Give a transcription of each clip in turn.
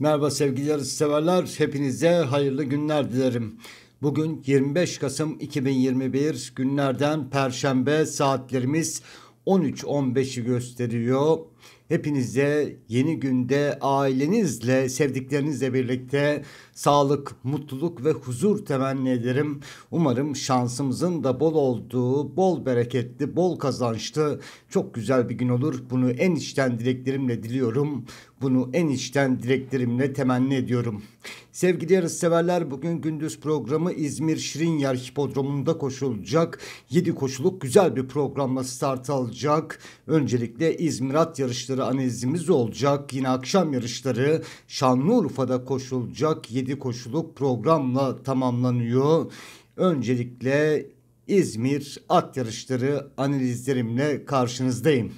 Merhaba sevgili severler. Hepinize hayırlı günler dilerim. Bugün 25 Kasım 2021 günlerden Perşembe saatlerimiz 13.15'i gösteriyor. Hepinize yeni günde ailenizle, sevdiklerinizle birlikte sağlık, mutluluk ve huzur temenni ederim. Umarım şansımızın da bol olduğu, bol bereketli, bol kazançlı çok güzel bir gün olur. Bunu en içten dileklerimle diliyorum. Bunu en içten dileklerimle temenni ediyorum. Sevgili yarış severler bugün gündüz programı İzmir Şirinyer Hipodromu'nda koşulacak. 7 koşuluk güzel bir programla start alacak. Öncelikle İzmir at yarışları analizimiz olacak. Yine akşam yarışları Şanlıurfa'da koşulacak. 7 7 koşuluk programla tamamlanıyor. Öncelikle İzmir at yarışları analizlerimle karşınızdayım.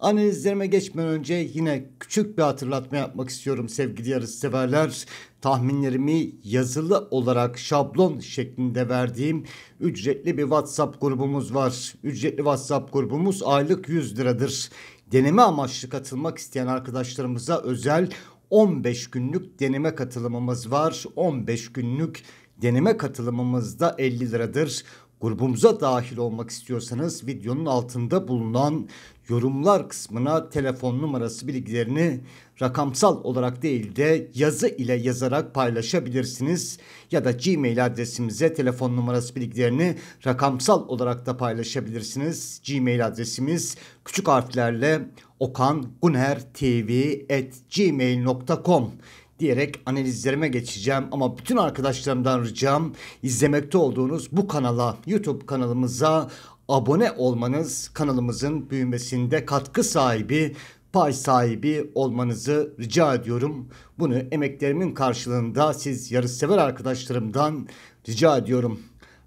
Analizlerime geçmeden önce yine küçük bir hatırlatma yapmak istiyorum sevgili yarışseverler. Tahminlerimi yazılı olarak şablon şeklinde verdiğim ücretli bir WhatsApp grubumuz var. Ücretli WhatsApp grubumuz aylık 100 liradır. Deneme amaçlı katılmak isteyen arkadaşlarımıza özel 15 günlük deneme katılımımız var. 15 günlük deneme katılımımız da 50 liradır grubumuza dahil olmak istiyorsanız videonun altında bulunan yorumlar kısmına telefon numarası bilgilerini rakamsal olarak değil de yazı ile yazarak paylaşabilirsiniz. Ya da Gmail adresimize telefon numarası bilgilerini rakamsal olarak da paylaşabilirsiniz. Gmail adresimiz küçük harflerle okangunertv.gmail.com diyerek analizlerime geçeceğim ama bütün arkadaşlarımdan ricam izlemekte olduğunuz bu kanala YouTube kanalımıza abone olmanız kanalımızın büyümesinde katkı sahibi pay sahibi olmanızı rica ediyorum. Bunu emeklerimin karşılığında siz yarışsever arkadaşlarımdan rica ediyorum.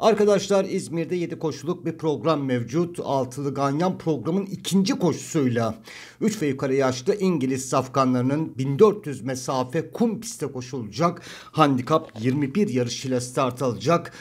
Arkadaşlar İzmir'de 7 koşuluk bir program mevcut. Altılı Ganyan programın ikinci koşusuyla 3 ve yukarı yaşlı İngiliz safkanlarının 1400 mesafe kum piste koşulacak. Handikap 21 yarışıyla start alacak.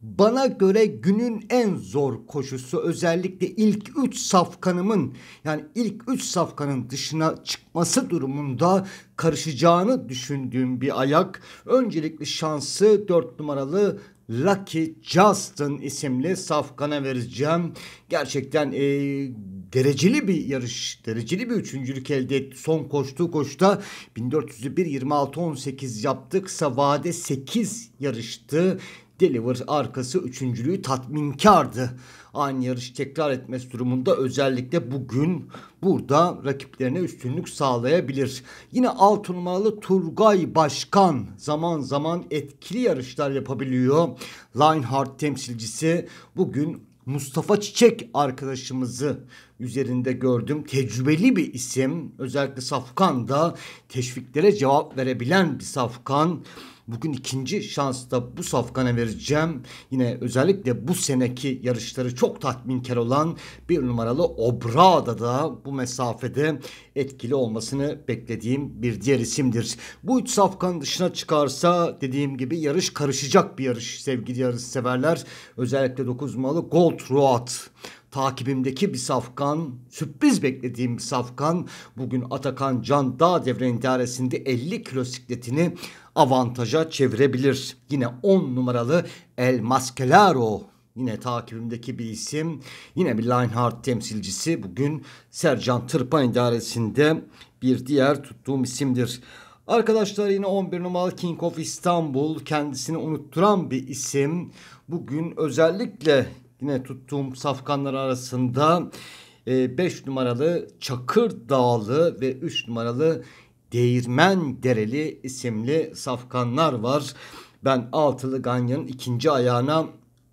Bana göre günün en zor koşusu özellikle ilk 3 safkanımın yani ilk 3 safkanın dışına çıkması durumunda karışacağını düşündüğüm bir ayak. Öncelikle şansı 4 numaralı Lucky Justin isimli safkana vereceğim. Gerçekten e, dereceli bir yarış, dereceli bir üçüncülük elde etti. Son koştuğu koşta 1401 26 18 yaptıksa vade 8 yarıştı. Deliver arkası üçüncülüğü tatminkardı. Aynı yarış tekrar etmesi durumunda özellikle bugün burada rakiplerine üstünlük sağlayabilir. Yine 6 numaralı Turgay Başkan zaman zaman etkili yarışlar yapabiliyor. Linehart temsilcisi bugün Mustafa Çiçek arkadaşımızı üzerinde gördüm. Tecrübeli bir isim. Özellikle Safkan da teşviklere cevap verebilen bir Safkan. Bugün ikinci şansta bu safkana vereceğim. Yine özellikle bu seneki yarışları çok tatminkar olan bir numaralı Obra'da da bu mesafede etkili olmasını beklediğim bir diğer isimdir. Bu üç safkan dışına çıkarsa dediğim gibi yarış karışacak bir yarış sevgili yarış severler. Özellikle 9 numaralı Gold Ruat takibimdeki bir safkan, sürpriz beklediğim bir safkan bugün Atakan Can Dağ devre intiharesinde 50 kilo sikletini avantaja çevirebilir. Yine 10 numaralı El Maskelaro Yine takibimdeki bir isim. Yine bir Lineheart temsilcisi. Bugün Sercan Tırpan idaresinde bir diğer tuttuğum isimdir. Arkadaşlar yine 11 numaralı King of İstanbul kendisini unutturan bir isim. Bugün özellikle yine tuttuğum safkanlar arasında 5 e, numaralı Çakır Dağlı ve 3 numaralı Değirmen Dereli isimli safkanlar var. Ben altılı Ganya'nın ikinci ayağına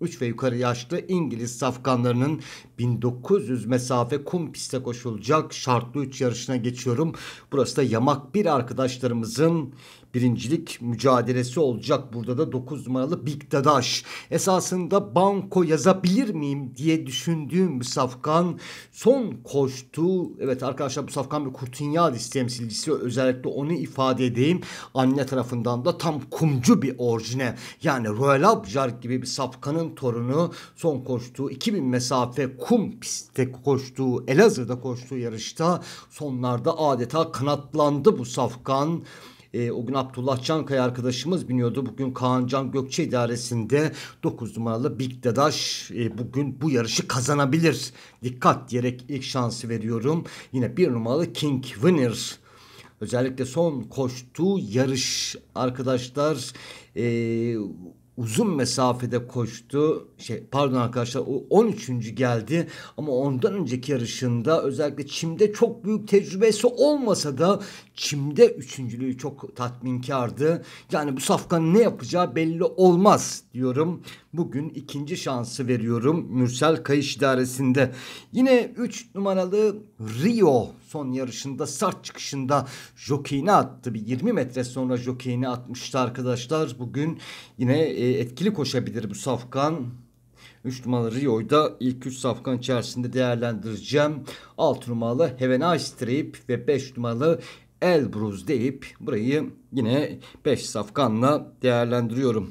3 ve yukarı yaşlı İngiliz safkanlarının 1900 mesafe kum piste koşulacak şartlı 3 yarışına geçiyorum. Burası da yamak bir arkadaşlarımızın birincilik mücadelesi olacak. Burada da 9 numaralı Big Dadaş. Esasında banko yazabilir miyim diye düşündüğüm bir safkan son koştu. Evet arkadaşlar bu safkan bir Kurtinyadis temsilcisi. Özellikle onu ifade edeyim. Anne tarafından da tam kumcu bir orijine. Yani Royal Abjar gibi bir safkanın torunu son koştuğu 2000 mesafe kum pistte koştuğu Elazığ'da koştuğu yarışta sonlarda adeta kanatlandı bu safkan. E, o gün Abdullah Çankaya arkadaşımız biniyordu. Bugün Kaan Can Gökçe idaresinde 9 numaralı Big Dadaş e, bugün bu yarışı kazanabilir. Dikkat diyerek ilk şansı veriyorum. Yine 1 numaralı King Winner. Özellikle son koştuğu yarış arkadaşlar e, uzun mesafede koştu. Şey pardon arkadaşlar o 13. geldi ama ondan önceki yarışında özellikle Çim'de çok büyük tecrübesi olmasa da Çim'de üçüncülüğü çok tatminkardı. Yani bu safkan ne yapacağı belli olmaz diyorum. Bugün ikinci şansı veriyorum Mürsel Kayış İdaresi'nde. Yine 3 numaralı Rio son yarışında sert çıkışında jokeyini attı. Bir 20 metre sonra jokeyini atmıştı arkadaşlar. Bugün yine e, etkili koşabilir bu safkan. 3 numaralı Rio'yu ilk 3 safkan içerisinde değerlendireceğim. 6 numaralı Heaven Eye Strip ve 5 numaralı Elbrus deyip burayı yine 5 safkanla değerlendiriyorum.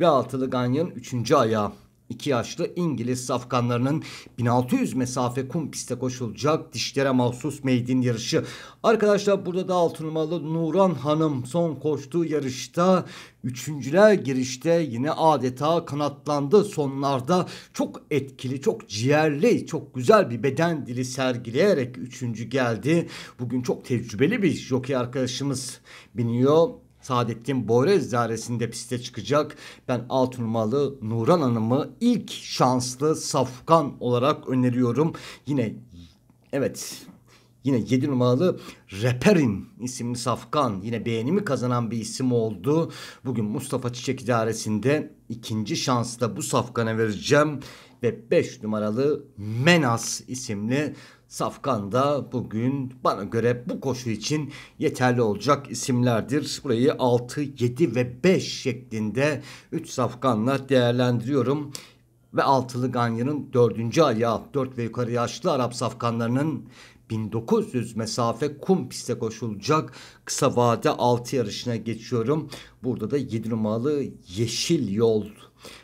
Ve altılı Ganyan 3. ayağı. İki yaşlı İngiliz safkanlarının 1600 mesafe kum piste koşulacak dişlere mahsus meydin yarışı. Arkadaşlar burada da altın numaralı Nuran Hanım son koştuğu yarışta Üçüncüler girişte yine adeta kanatlandı sonlarda çok etkili, çok ciğerli, çok güzel bir beden dili sergileyerek üçüncü geldi. Bugün çok tecrübeli bir jockey arkadaşımız biniyor. Saadettin Borez Zaresi'nde piste çıkacak. Ben Altunmalı Nuran Hanım'ı ilk şanslı safkan olarak öneriyorum. Yine evet Yine 7 numaralı Reperin isimli Safkan yine beğenimi kazanan bir isim oldu. Bugün Mustafa Çiçek idaresinde ikinci şansı da bu Safkan'a vereceğim. Ve 5 numaralı Menas isimli Safkan da bugün bana göre bu koşu için yeterli olacak isimlerdir. Burayı 6, 7 ve 5 şeklinde 3 safkanla değerlendiriyorum. Ve altılı Ganya'nın dördüncü ayağı 4 ve yukarı yaşlı Arap safkanlarının 1900 mesafe kum piste koşulacak kısa vade 6 yarışına geçiyorum. Burada da 7 numaralı Yeşil Yol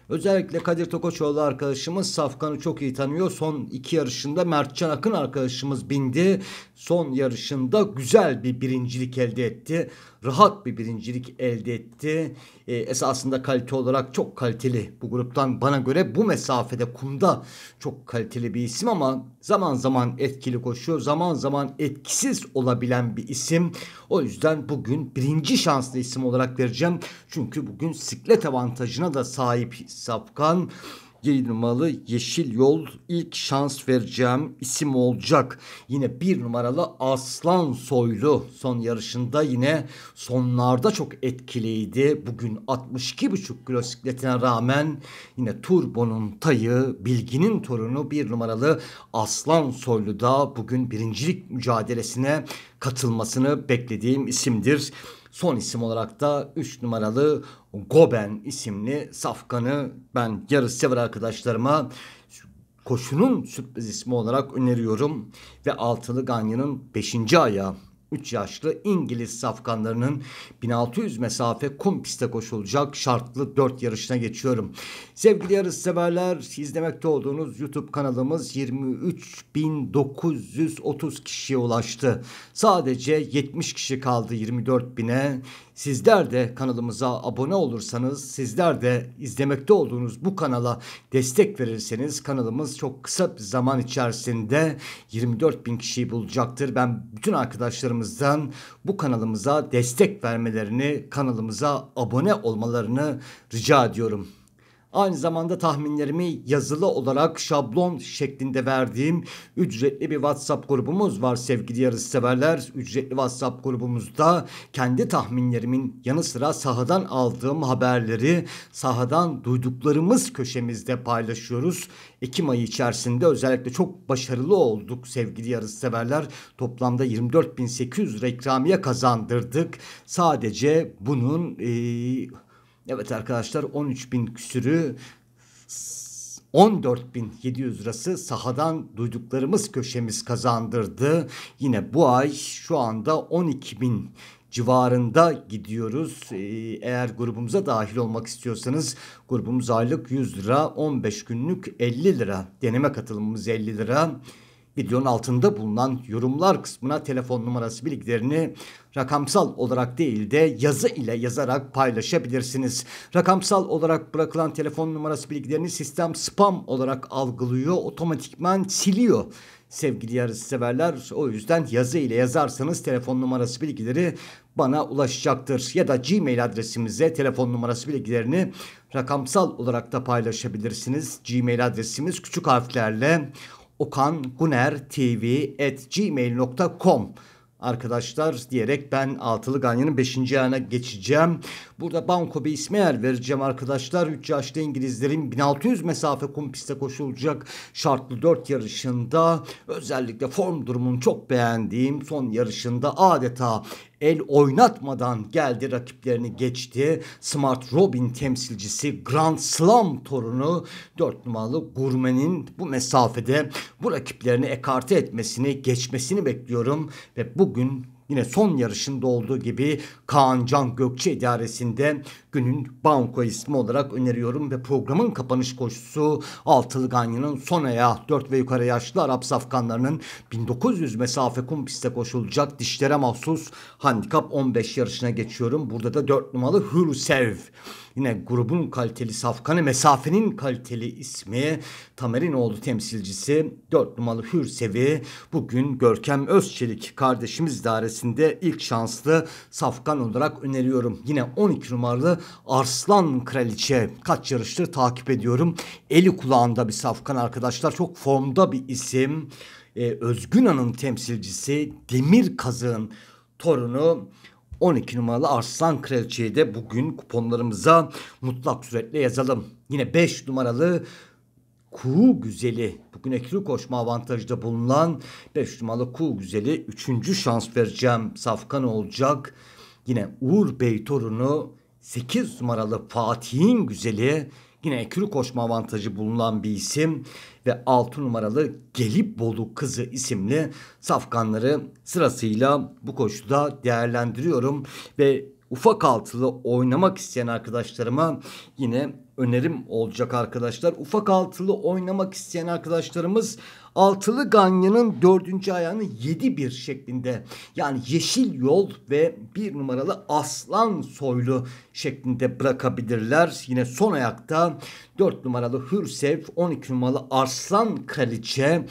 Özellikle Kadir Tokoçoğlu arkadaşımız Safkan'ı çok iyi tanıyor. Son iki yarışında Mertcan Akın arkadaşımız bindi. Son yarışında güzel bir birincilik elde etti. Rahat bir birincilik elde etti. E, esasında kalite olarak çok kaliteli bu gruptan bana göre bu mesafede kumda çok kaliteli bir isim ama zaman zaman etkili koşuyor. Zaman zaman etkisiz olabilen bir isim. O yüzden bugün birinci şanslı isim olarak vereceğim. Çünkü bugün siklet avantajına da sahip sapkan yayınmalı Yeşil Yol ilk şans vereceğim isim olacak. Yine bir numaralı Aslan Soylu son yarışında yine sonlarda çok etkiliydi. Bugün 62,5 kilo sikletine rağmen yine Turbo'nun tayı Bilgin'in torunu bir numaralı Aslan Soylu da bugün birincilik mücadelesine katılmasını beklediğim isimdir. Son isim olarak da 3 numaralı Goben isimli safkanı ben yarışsever arkadaşlarıma koşunun sürpriz ismi olarak öneriyorum. Ve altılı Ganya'nın 5. ayağı 3 yaşlı İngiliz safkanlarının 1600 mesafe kum piste koşulacak şartlı 4 yarışına geçiyorum. Sevgili yarışseverler izlemekte olduğunuz YouTube kanalımız 23.930 kişiye ulaştı. Sadece 70 kişi kaldı 24.000'e. Sizler de kanalımıza abone olursanız, sizler de izlemekte olduğunuz bu kanala destek verirseniz kanalımız çok kısa bir zaman içerisinde 24 bin kişiyi bulacaktır. Ben bütün arkadaşlarımızdan bu kanalımıza destek vermelerini, kanalımıza abone olmalarını rica ediyorum. Aynı zamanda tahminlerimi yazılı olarak şablon şeklinde verdiğim ücretli bir WhatsApp grubumuz var sevgili yarışseverler. Ücretli WhatsApp grubumuzda kendi tahminlerimin yanı sıra sahadan aldığım haberleri sahadan duyduklarımız köşemizde paylaşıyoruz. Ekim ayı içerisinde özellikle çok başarılı olduk sevgili yarışseverler. Toplamda 24.800 reklamiye kazandırdık. Sadece bunun... Ee, Evet arkadaşlar 13 bin küsürü 14.700 lirası sahadan duyduklarımız köşemiz kazandırdı. Yine bu ay şu anda 12.000 civarında gidiyoruz. Ee, eğer grubumuza dahil olmak istiyorsanız grubumuz aylık 100 lira, 15 günlük 50 lira, deneme katılımımız 50 lira videonun altında bulunan yorumlar kısmına telefon numarası bilgilerini rakamsal olarak değil de yazı ile yazarak paylaşabilirsiniz. Rakamsal olarak bırakılan telefon numarası bilgilerini sistem spam olarak algılıyor, otomatikman siliyor sevgili severler, O yüzden yazı ile yazarsanız telefon numarası bilgileri bana ulaşacaktır. Ya da Gmail adresimize telefon numarası bilgilerini rakamsal olarak da paylaşabilirsiniz. Gmail adresimiz küçük harflerle okangunertv.gmail.com arkadaşlar diyerek ben Altılı Ganyan'ın 5. ayına geçeceğim. Burada Banko bir isme yer vereceğim arkadaşlar. 3 yaşta İngilizlerin 1600 mesafe kum pistte koşulacak şartlı 4 yarışında özellikle form durumunu çok beğendiğim son yarışında adeta el oynatmadan geldi rakiplerini geçti. Smart Robin temsilcisi Grand Slam torunu 4 numaralı Gurme'nin bu mesafede bu rakiplerini ekarte etmesini, geçmesini bekliyorum ve bugün yine son yarışında olduğu gibi Kaan Can Gökçe idaresinde günün banko ismi olarak öneriyorum ve programın kapanış koşusu Altılı Ganyan'ın son ayağı 4 ve yukarı yaşlı Arap safkanlarının 1900 mesafe kum pistte koşulacak dişlere mahsus handikap 15 yarışına geçiyorum. Burada da 4 numaralı hürsev Yine grubun kaliteli safkanı mesafenin kaliteli ismi Tamerinoğlu temsilcisi 4 numaralı Hürsevi bugün Görkem Özçelik kardeşimiz dairesinde ilk şanslı safkan olarak öneriyorum. Yine 12 numaralı Arslan Kraliçe kaç yarıştır takip ediyorum. Eli kulağında bir safkan arkadaşlar. Çok formda bir isim. Ee, Özgün Han'ın temsilcisi Demir Kazık'ın torunu 12 numaralı Arslan Kraliçe'yi de bugün kuponlarımıza mutlak suretle yazalım. Yine 5 numaralı Kuğu Güzeli bugün ekli koşma avantajda bulunan 5 numaralı Kuğu Güzeli 3. şans vereceğim. Safkan olacak. Yine Uğur Bey torunu 8 numaralı Fatih'in güzeli yine ekürü koşma avantajı bulunan bir isim ve 6 numaralı Gelibolu kızı isimli safkanları sırasıyla bu koşuda değerlendiriyorum ve ufak altılı oynamak isteyen arkadaşlarıma yine önerim olacak arkadaşlar. Ufak altılı oynamak isteyen arkadaşlarımız altılı ganyanın dördüncü ayağını yedi bir şeklinde yani yeşil yol ve bir numaralı aslan soylu şeklinde bırakabilirler. Yine son ayakta dört numaralı Hürsev, on iki numaralı Arslan Kraliçe,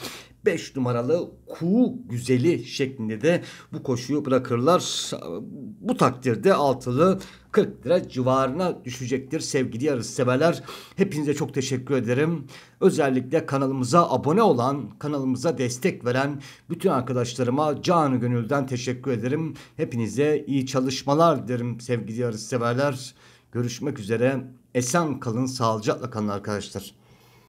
5 numaralı Ku Güzeli şeklinde de bu koşuyu bırakırlar. Bu takdirde altılı 40 lira civarına düşecektir sevgili yarışseverler. Hepinize çok teşekkür ederim. Özellikle kanalımıza abone olan, kanalımıza destek veren bütün arkadaşlarıma canı gönülden teşekkür ederim. Hepinize iyi çalışmalar derim sevgili yarışseverler. Görüşmek üzere. Esen kalın, sağlıcakla kalın arkadaşlar.